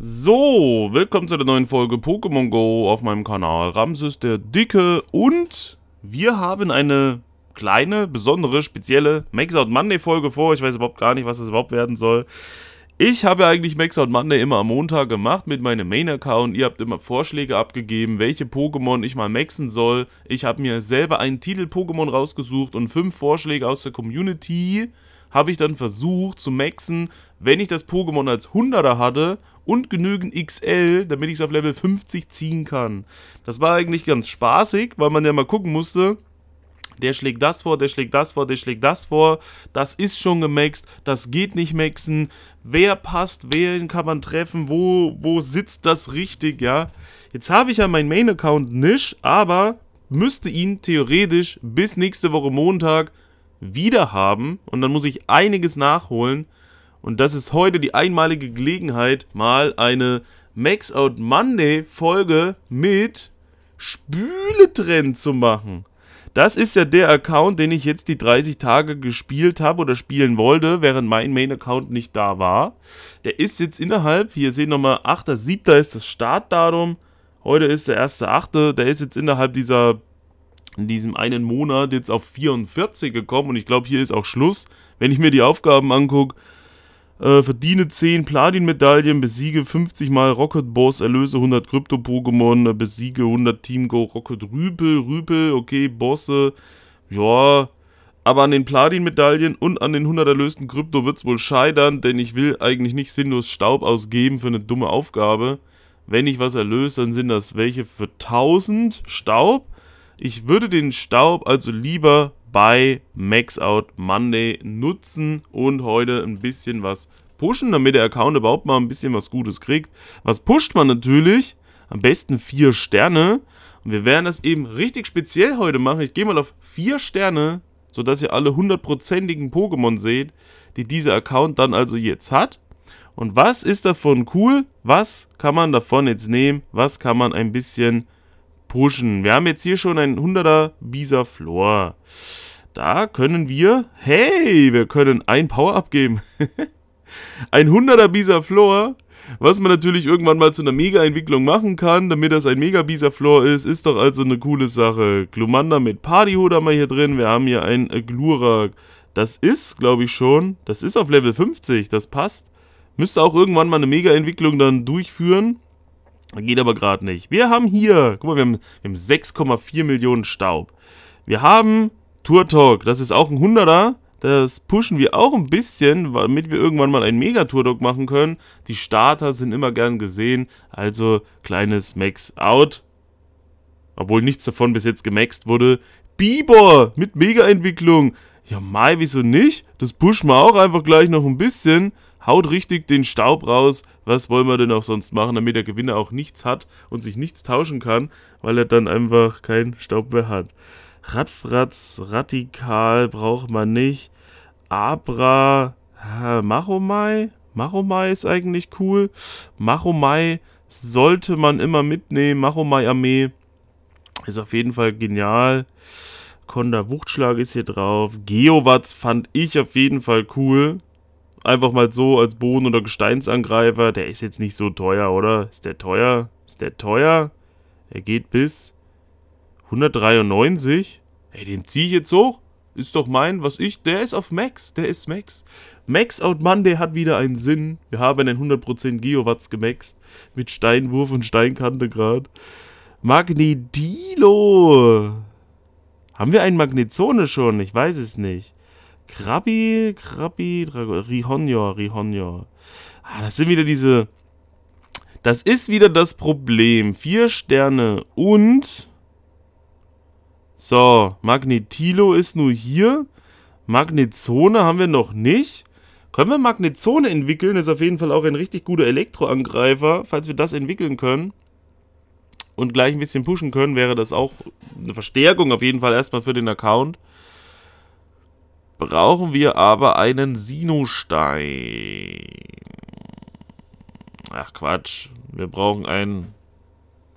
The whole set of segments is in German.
So, willkommen zu der neuen Folge Pokémon Go auf meinem Kanal. Ramses der Dicke und wir haben eine kleine, besondere, spezielle Makes Out Monday Folge vor. Ich weiß überhaupt gar nicht, was das überhaupt werden soll. Ich habe eigentlich Max Out Monday immer am Montag gemacht mit meinem Main-Account. Ihr habt immer Vorschläge abgegeben, welche Pokémon ich mal maxen soll. Ich habe mir selber einen Titel-Pokémon rausgesucht und fünf Vorschläge aus der Community habe ich dann versucht zu maxen, wenn ich das Pokémon als 100er hatte und genügend XL, damit ich es auf Level 50 ziehen kann. Das war eigentlich ganz spaßig, weil man ja mal gucken musste, der schlägt das vor, der schlägt das vor, der schlägt das vor. Das ist schon gemaxt, das geht nicht maxen. Wer passt, wen kann man treffen, wo, wo sitzt das richtig, ja. Jetzt habe ich ja meinen Main-Account nicht, aber müsste ihn theoretisch bis nächste Woche Montag wieder haben. Und dann muss ich einiges nachholen. Und das ist heute die einmalige Gelegenheit, mal eine Max Out Monday Folge mit Spületrend zu machen. Das ist ja der Account, den ich jetzt die 30 Tage gespielt habe oder spielen wollte, während mein Main-Account nicht da war. Der ist jetzt innerhalb, hier sehen nochmal, 8.7. ist das Startdatum. Heute ist der 1.8. Der ist jetzt innerhalb dieser, in diesem einen Monat jetzt auf 44 gekommen und ich glaube, hier ist auch Schluss. Wenn ich mir die Aufgaben angucke, äh, verdiene 10 Platin-Medaillen, besiege 50 mal Rocket Boss, erlöse 100 Krypto-Pokémon, äh, besiege 100 Team Go Rocket Rüpel, Rüpel, okay, Bosse, ja. Aber an den Platin-Medaillen und an den 100 erlösten Krypto wird es wohl scheitern, denn ich will eigentlich nicht sinnlos Staub ausgeben für eine dumme Aufgabe. Wenn ich was erlöse, dann sind das welche für 1000 Staub. Ich würde den Staub also lieber bei Maxout Monday nutzen und heute ein bisschen was pushen, damit der Account überhaupt mal ein bisschen was Gutes kriegt. Was pusht man natürlich? Am besten 4 Sterne. Und wir werden das eben richtig speziell heute machen. Ich gehe mal auf 4 Sterne, sodass ihr alle hundertprozentigen Pokémon seht, die dieser Account dann also jetzt hat. Und was ist davon cool? Was kann man davon jetzt nehmen? Was kann man ein bisschen pushen. Wir haben jetzt hier schon ein 100er Bisa Floor. Da können wir... Hey, wir können ein Power-Up geben. ein 100er Bisa Floor. Was man natürlich irgendwann mal zu einer Mega-Entwicklung machen kann, damit das ein Mega-Bisa-Floor ist, ist doch also eine coole Sache. Glumanda mit Partyhood haben wir hier drin. Wir haben hier einen Glurak. Das ist, glaube ich schon, das ist auf Level 50. Das passt. Müsste auch irgendwann mal eine Mega-Entwicklung dann durchführen. Geht aber gerade nicht. Wir haben hier, guck mal, wir haben, haben 6,4 Millionen Staub. Wir haben Tour Talk, das ist auch ein Hunderter. Das pushen wir auch ein bisschen, damit wir irgendwann mal einen Mega-Tour-Doc machen können. Die Starter sind immer gern gesehen, also kleines Max out. Obwohl nichts davon bis jetzt gemaxt wurde. Bieber mit Mega-Entwicklung. Ja, Mai, wieso nicht? Das pushen wir auch einfach gleich noch ein bisschen haut richtig den Staub raus. Was wollen wir denn auch sonst machen, damit der Gewinner auch nichts hat und sich nichts tauschen kann, weil er dann einfach keinen Staub mehr hat. Radfratz, Radikal braucht man nicht. Abra, Machomai? Machomai ist eigentlich cool. Machomai sollte man immer mitnehmen. Machomai-Armee ist auf jeden Fall genial. Konda Wuchtschlag ist hier drauf. Geowatz fand ich auf jeden Fall cool. Einfach mal so als Boden- oder Gesteinsangreifer. Der ist jetzt nicht so teuer, oder? Ist der teuer? Ist der teuer? Er geht bis 193. Ey, den ziehe ich jetzt hoch? Ist doch mein, was ich... Der ist auf Max. Der ist Max. Max Out oh Monday hat wieder einen Sinn. Wir haben einen 100% Geowatts gemaxt. Mit Steinwurf und Steinkante gerade. Magnetilo. Haben wir einen Magnezone schon? Ich weiß es nicht. Krabi, Krabi, Drago, Rihonja, Rihonja. Ah, das sind wieder diese... Das ist wieder das Problem. Vier Sterne und... So, Magnetilo ist nur hier. Magnetzone haben wir noch nicht. Können wir Magnetzone entwickeln? Ist auf jeden Fall auch ein richtig guter Elektroangreifer. Falls wir das entwickeln können und gleich ein bisschen pushen können, wäre das auch eine Verstärkung auf jeden Fall erstmal für den Account brauchen wir aber einen Sinostein. Ach Quatsch. Wir brauchen ein...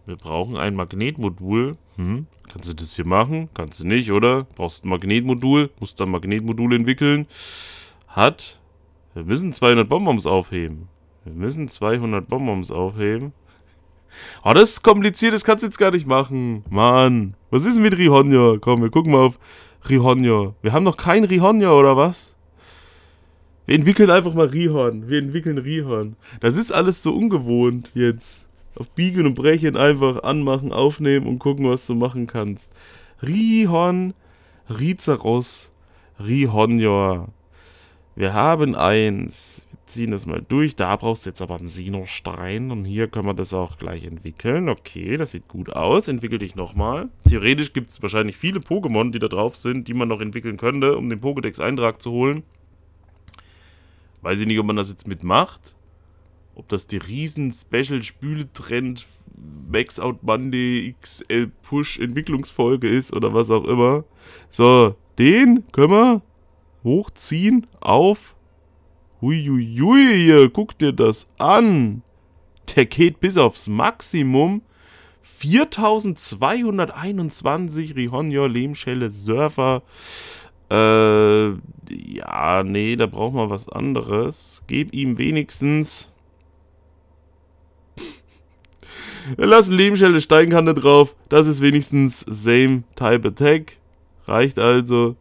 Wir brauchen ein Magnetmodul. Hm? Kannst du das hier machen? Kannst du nicht, oder? Brauchst ein Magnetmodul. Musst du ein Magnetmodul entwickeln. Hat. Wir müssen 200 Bonbons aufheben. Wir müssen 200 Bonbons aufheben. Oh, das ist kompliziert. Das kannst du jetzt gar nicht machen. Mann. Was ist denn mit Rihonja? Komm, wir gucken mal auf... Rihonjo. Wir haben noch kein Rihonjo, oder was? Wir entwickeln einfach mal Rihon. Wir entwickeln Rihon. Das ist alles so ungewohnt jetzt. Auf Biegen und Brechen einfach anmachen, aufnehmen und gucken, was du machen kannst. Rihon, Rizeros, Rihonjor. Wir haben eins ziehen das mal durch. Da brauchst du jetzt aber einen Sinostein. Und hier können wir das auch gleich entwickeln. Okay, das sieht gut aus. Entwickel dich nochmal. Theoretisch gibt es wahrscheinlich viele Pokémon, die da drauf sind, die man noch entwickeln könnte, um den Pokédex-Eintrag zu holen. Weiß ich nicht, ob man das jetzt mitmacht. Ob das die riesen Special-Spüle-Trend Max Out Monday XL Push Entwicklungsfolge ist oder was auch immer. So, den können wir hochziehen auf Huiuiui, guck dir das an. Der geht bis aufs Maximum. 4221 Rihonjo, Lehmschelle, Surfer. Äh, ja, nee, da braucht man was anderes. Geb ihm wenigstens... Lass Lehmschelle Steinkante drauf. Das ist wenigstens same type attack. Reicht also.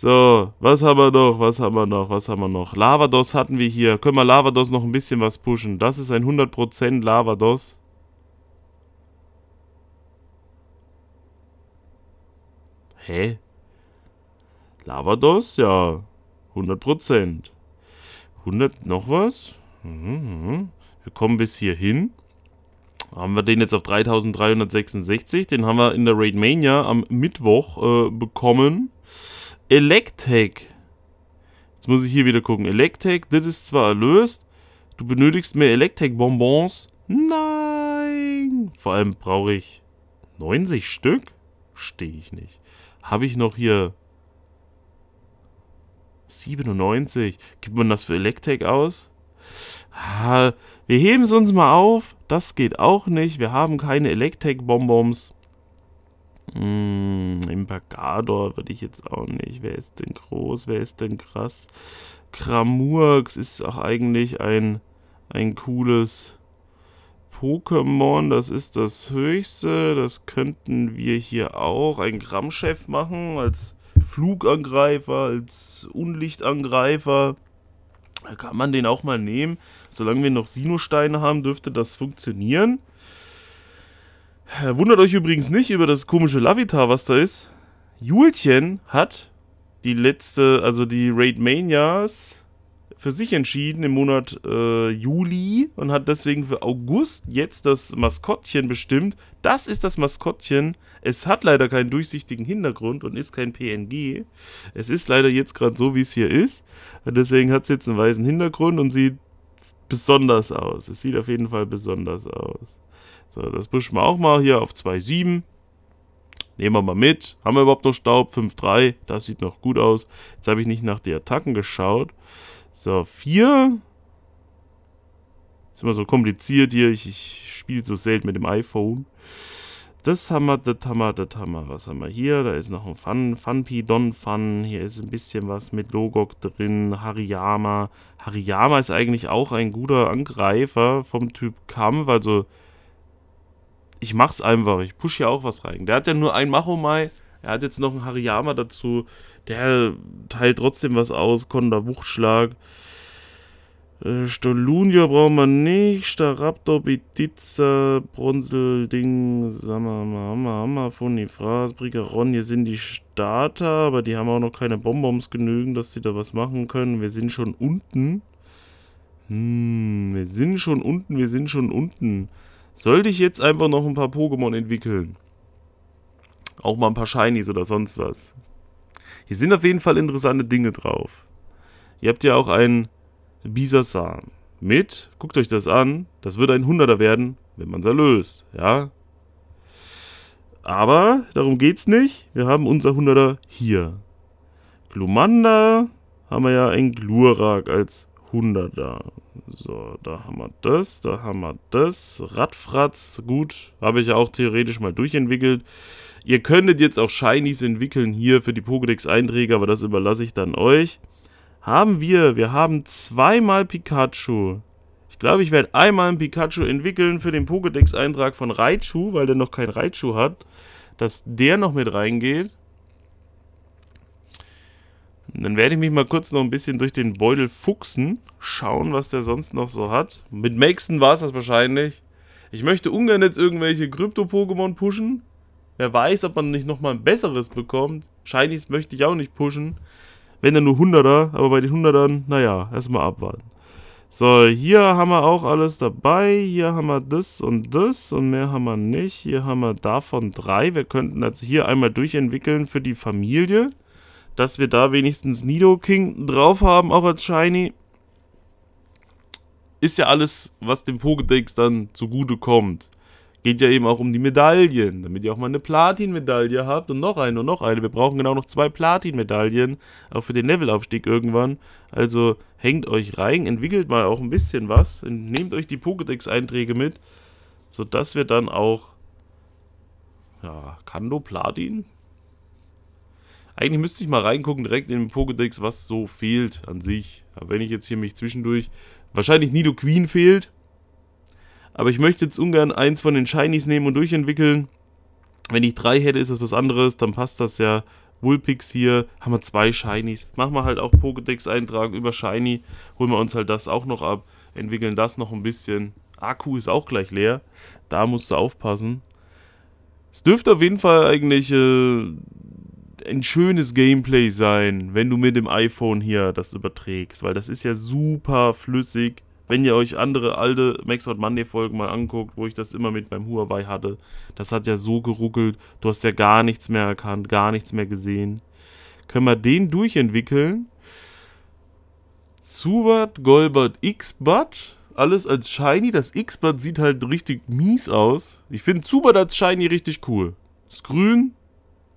So, was haben wir noch? Was haben wir noch? Was haben wir noch? Lavados hatten wir hier. Können wir Lavados noch ein bisschen was pushen? Das ist ein 100% Lavados. Hä? Lavados? Ja. 100%. 100 noch was? Mhm, mhm, wir kommen bis hierhin. Haben wir den jetzt auf 3366. Den haben wir in der Raid Mania am Mittwoch äh, bekommen. Electek. Jetzt muss ich hier wieder gucken. Electek, das ist zwar erlöst. Du benötigst mehr Electek-Bonbons. Nein. Vor allem brauche ich 90 Stück? Stehe ich nicht. Habe ich noch hier 97. Gibt man das für Electek aus? wir heben es uns mal auf. Das geht auch nicht. Wir haben keine Electek-Bonbons. Hm, Im würde ich jetzt auch nicht. Wer ist denn groß? Wer ist denn krass? Kramurks ist auch eigentlich ein, ein cooles Pokémon. Das ist das höchste. Das könnten wir hier auch. Ein Grammchef machen als Flugangreifer, als Unlichtangreifer. Da kann man den auch mal nehmen. Solange wir noch Sinusteine haben, dürfte das funktionieren. Wundert euch übrigens nicht über das komische Lavitar, was da ist. Julchen hat die letzte, also die Raid Manias für sich entschieden im Monat äh, Juli und hat deswegen für August jetzt das Maskottchen bestimmt. Das ist das Maskottchen. Es hat leider keinen durchsichtigen Hintergrund und ist kein PNG. Es ist leider jetzt gerade so, wie es hier ist. deswegen hat es jetzt einen weißen Hintergrund und sieht besonders aus. Es sieht auf jeden Fall besonders aus. So, das pushen wir auch mal hier auf 2,7. Nehmen wir mal mit. Haben wir überhaupt noch Staub? 5,3. Das sieht noch gut aus. Jetzt habe ich nicht nach den Attacken geschaut. So, 4. Ist immer so kompliziert hier. Ich, ich spiele so selten mit dem iPhone. Das haben wir, das haben wir, das haben wir. Was haben wir hier? Da ist noch ein Fun, Funpi, Don Fun. Hier ist ein bisschen was mit Logok drin. Hariyama. Hariyama ist eigentlich auch ein guter Angreifer vom Typ Kampf. Also ich mach's einfach. Ich push hier auch was rein. Der hat ja nur ein Machomai. Er hat jetzt noch einen Hariyama dazu. Der teilt trotzdem was aus. Konda Wuchtschlag. Äh, Stolunio brauchen wir nicht. Staraptor, Bitiza, Brunzel, Ding, Samama, Hammer, Hammer, Funifras, Brigaron. Hier sind die Starter, aber die haben auch noch keine Bonbons genügend, dass sie da was machen können. Wir sind schon unten. Hm, wir sind schon unten, wir sind schon unten. Sollte ich jetzt einfach noch ein paar Pokémon entwickeln? Auch mal ein paar Shinies oder sonst was. Hier sind auf jeden Fall interessante Dinge drauf. Ihr habt ja auch einen Bisasam mit, guckt euch das an, das wird ein Hunderter werden, wenn man es erlöst, ja. Aber darum geht's nicht. Wir haben unser Hunderter hier. Glumanda haben wir ja einen Glurak als Hunderter. So, da haben wir das, da haben wir das. Radfratz, gut, habe ich auch theoretisch mal durchentwickelt. Ihr könntet jetzt auch Shinies entwickeln hier für die Pokédex-Einträge, aber das überlasse ich dann euch. Haben wir, wir haben zweimal Pikachu. Ich glaube, ich werde einmal einen Pikachu entwickeln für den Pokédex-Eintrag von Raichu, weil der noch kein Raichu hat, dass der noch mit reingeht. Dann werde ich mich mal kurz noch ein bisschen durch den Beutel fuchsen, schauen, was der sonst noch so hat. Mit Maxen war es das wahrscheinlich. Ich möchte ungern jetzt irgendwelche Krypto-Pokémon pushen. Wer weiß, ob man nicht nochmal ein besseres bekommt. Shinies möchte ich auch nicht pushen. Wenn dann nur 100er, aber bei den 100ern, naja, erstmal abwarten. So, hier haben wir auch alles dabei. Hier haben wir das und das und mehr haben wir nicht. Hier haben wir davon drei. Wir könnten also hier einmal durchentwickeln für die Familie dass wir da wenigstens Nido King drauf haben, auch als Shiny. Ist ja alles, was dem Pokédex dann zugute kommt. Geht ja eben auch um die Medaillen, damit ihr auch mal eine Platin-Medaille habt und noch eine und noch eine. Wir brauchen genau noch zwei Platin-Medaillen, auch für den Levelaufstieg irgendwann. Also hängt euch rein, entwickelt mal auch ein bisschen was, nehmt euch die Pokédex-Einträge mit, sodass wir dann auch ja, Kando Platin? Eigentlich müsste ich mal reingucken direkt in den Pokédex, was so fehlt an sich. Aber wenn ich jetzt hier mich zwischendurch... Wahrscheinlich Nido Queen fehlt. Aber ich möchte jetzt ungern eins von den Shinies nehmen und durchentwickeln. Wenn ich drei hätte, ist das was anderes. Dann passt das ja. Wulpix hier, haben wir zwei Shinies. Machen wir halt auch Pokédex-Eintrag über Shiny. Holen wir uns halt das auch noch ab. Entwickeln das noch ein bisschen. Akku ist auch gleich leer. Da musst du aufpassen. Es dürfte auf jeden Fall eigentlich äh, ein schönes Gameplay sein, wenn du mit dem iPhone hier das überträgst, weil das ist ja super flüssig. Wenn ihr euch andere alte Max Monday Folgen mal anguckt, wo ich das immer mit meinem Huawei hatte, das hat ja so geruckelt, du hast ja gar nichts mehr erkannt, gar nichts mehr gesehen. Können wir den durchentwickeln? Zubat, Golbert, X-Bat, alles als Shiny. Das X-Bat sieht halt richtig mies aus. Ich finde Zubat als Shiny richtig cool. Ist grün,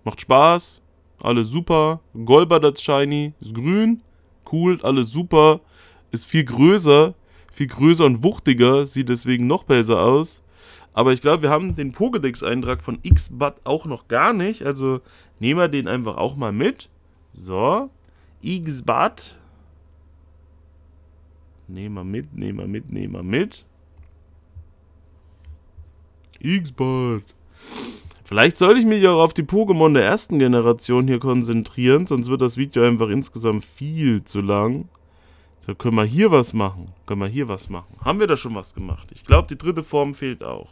macht Spaß, alles super. Golbert Shiny ist grün, cool, alles super. Ist viel größer, viel größer und wuchtiger, sieht deswegen noch besser aus. Aber ich glaube, wir haben den Pokédex-Eintrag von Xbat auch noch gar nicht. Also nehmen wir den einfach auch mal mit. So. Xbat. Nehmen wir mit, nehmen wir mit, nehmen wir mit. Xbat. Vielleicht sollte ich mich auch auf die Pokémon der ersten Generation hier konzentrieren, sonst wird das Video einfach insgesamt viel zu lang. Da können wir hier was machen. Können wir hier was machen. Haben wir da schon was gemacht? Ich glaube, die dritte Form fehlt auch.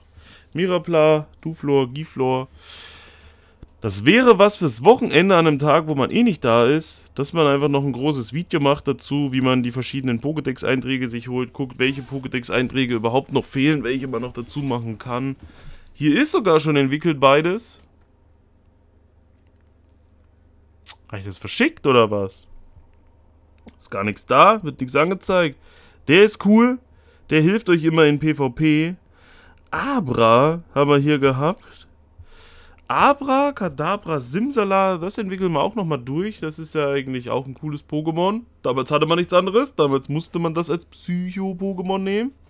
Mirapla, Duflor, Giflor. Das wäre was fürs Wochenende an einem Tag, wo man eh nicht da ist, dass man einfach noch ein großes Video macht dazu, wie man die verschiedenen Pokédex-Einträge sich holt, guckt, welche Pokédex-Einträge überhaupt noch fehlen, welche man noch dazu machen kann. Hier ist sogar schon entwickelt beides. Habe ich das verschickt oder was? Ist gar nichts da, wird nichts angezeigt. Der ist cool. Der hilft euch immer in PvP. Abra haben wir hier gehabt. Abra, Kadabra, Simsala, das entwickeln wir auch nochmal durch. Das ist ja eigentlich auch ein cooles Pokémon. Damals hatte man nichts anderes. Damals musste man das als Psycho-Pokémon nehmen.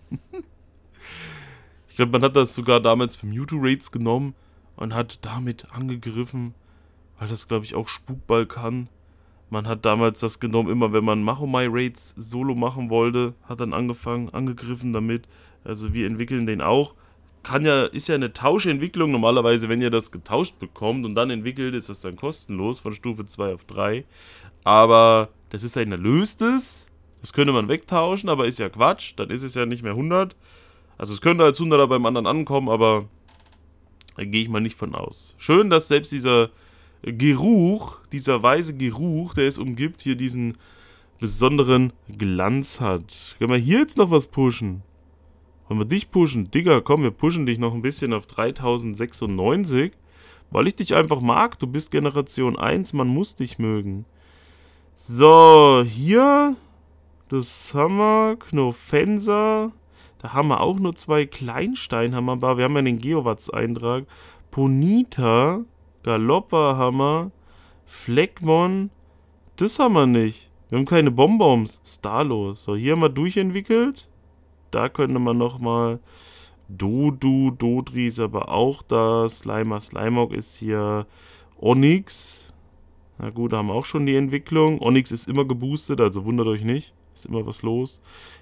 glaube, man hat das sogar damals für Mewtwo-Raids genommen und hat damit angegriffen, weil das, glaube ich, auch Spukball kann. Man hat damals das genommen, immer wenn man Machomai-Raids solo machen wollte, hat dann angefangen, angegriffen damit. Also wir entwickeln den auch. Kann ja, ist ja eine Tauschentwicklung normalerweise, wenn ihr das getauscht bekommt und dann entwickelt, ist das dann kostenlos von Stufe 2 auf 3. Aber das ist ein erlöstes. Das könnte man wegtauschen, aber ist ja Quatsch. Dann ist es ja nicht mehr 100, also es könnte als halt Sunderer beim anderen ankommen, aber da gehe ich mal nicht von aus. Schön, dass selbst dieser Geruch, dieser weiße Geruch, der es umgibt, hier diesen besonderen Glanz hat. Können wir hier jetzt noch was pushen? Wollen wir dich pushen? Digga, komm, wir pushen dich noch ein bisschen auf 3096. Weil ich dich einfach mag. Du bist Generation 1, man muss dich mögen. So, hier. Das Hammer, Knofenser. Da haben wir auch nur zwei Kleinsteinhammerbar. Wir haben ja den Geowatz-Eintrag. Ponita, Galopperhammer, Fleckmon. Das haben wir nicht. Wir haben keine Bonbons. Starlos. So, hier haben wir durchentwickelt. Da könnte man nochmal... Dodu, Dodri ist aber auch da. Slimer, Slimog ist hier. Onyx. Na gut, da haben wir auch schon die Entwicklung. Onyx ist immer geboostet, also wundert euch nicht. Ist immer was los.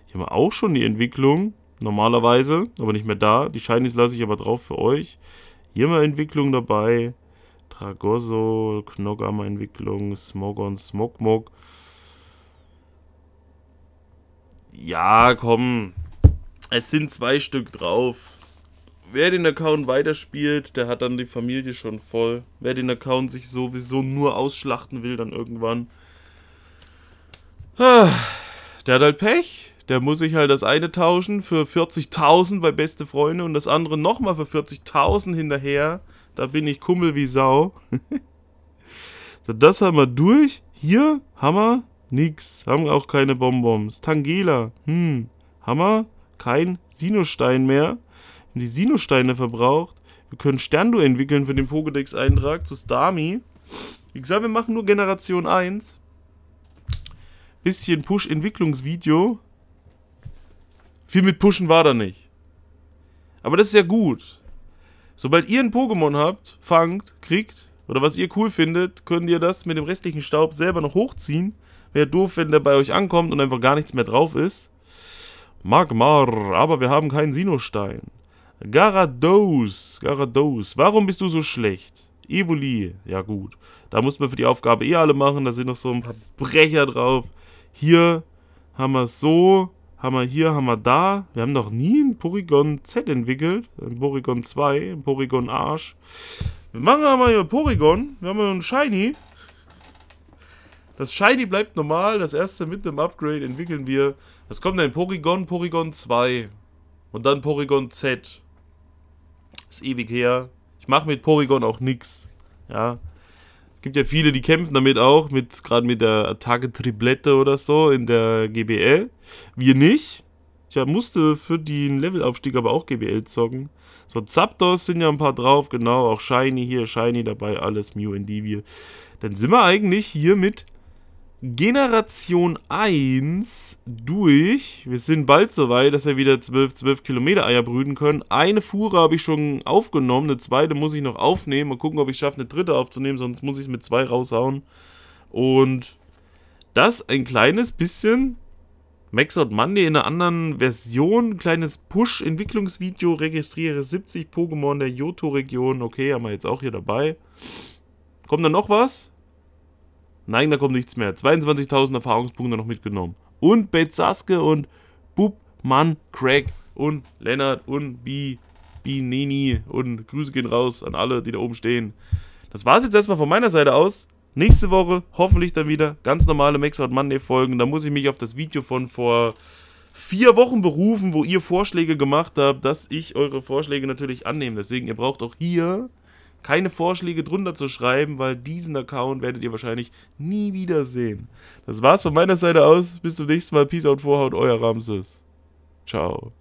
Hier haben wir auch schon die Entwicklung normalerweise, aber nicht mehr da. Die Shinies lasse ich aber drauf für euch. Hier mal Entwicklung dabei. Tragoso, Knogama Entwicklung, Smogon, Smogmog. Ja, komm. Es sind zwei Stück drauf. Wer den Account weiterspielt, der hat dann die Familie schon voll. Wer den Account sich sowieso nur ausschlachten will, dann irgendwann. Ah, der hat halt Pech. Da muss ich halt das eine tauschen für 40.000 bei Beste Freunde und das andere nochmal für 40.000 hinterher. Da bin ich Kummel wie Sau. so, das haben wir durch. Hier, Hammer, nix. Haben auch keine Bonbons. Tangela, hm, Hammer, kein Sinostein mehr. Haben die Sinosteine verbraucht. Wir können Sterndu entwickeln für den Pokédex-Eintrag zu Stami. Wie gesagt, wir machen nur Generation 1. Bisschen Push-Entwicklungsvideo. Viel mit Pushen war da nicht. Aber das ist ja gut. Sobald ihr ein Pokémon habt, fangt, kriegt oder was ihr cool findet, könnt ihr das mit dem restlichen Staub selber noch hochziehen. Wäre doof, wenn der bei euch ankommt und einfach gar nichts mehr drauf ist. Magmar, aber wir haben keinen Sinostein. Garados, Garados, warum bist du so schlecht? Evoli, ja gut. Da muss man für die Aufgabe eh alle machen, da sind noch so ein paar Brecher drauf. Hier haben wir es so haben wir hier, haben wir da. Wir haben noch nie ein Porygon Z entwickelt. Ein Porygon 2, ein Porygon Arsch. Wir machen aber hier Porygon. Wir haben hier ein Shiny. Das Shiny bleibt normal. Das erste mit einem Upgrade entwickeln wir. Was kommt denn? Porygon, Porygon 2. Und dann Porygon Z. Ist ewig her. Ich mache mit Porygon auch nichts. Ja gibt ja viele, die kämpfen damit auch, mit, gerade mit der Attacke Triplette oder so in der GBL. Wir nicht. Ich musste für den Levelaufstieg aber auch GBL zocken. So, Zapdos sind ja ein paar drauf, genau. Auch Shiny hier, Shiny dabei, alles, Mew, Endivie. Dann sind wir eigentlich hier mit Generation 1 durch. Wir sind bald soweit, dass wir wieder 12, 12 Kilometer Eier brüten können. Eine Fuhre habe ich schon aufgenommen, eine zweite muss ich noch aufnehmen. Mal gucken, ob ich schaffe, eine dritte aufzunehmen, sonst muss ich es mit zwei raushauen. Und das ein kleines bisschen Max Out Monday in einer anderen Version. Kleines Push-Entwicklungsvideo. Registriere 70 Pokémon der joto region Okay, haben wir jetzt auch hier dabei. Kommt da noch was? Nein, da kommt nichts mehr. 22.000 Erfahrungspunkte noch mitgenommen. Und Betsaske und Bub, Mann, Craig und Lennart und Bi, Binini und Grüße gehen raus an alle, die da oben stehen. Das war es jetzt erstmal von meiner Seite aus. Nächste Woche hoffentlich dann wieder ganz normale Maxout Monday Folgen. Da muss ich mich auf das Video von vor vier Wochen berufen, wo ihr Vorschläge gemacht habt, dass ich eure Vorschläge natürlich annehme. Deswegen, ihr braucht auch hier keine Vorschläge drunter zu schreiben, weil diesen Account werdet ihr wahrscheinlich nie wiedersehen. Das war's von meiner Seite aus. Bis zum nächsten Mal. Peace out, Vorhaut, euer Ramses. Ciao.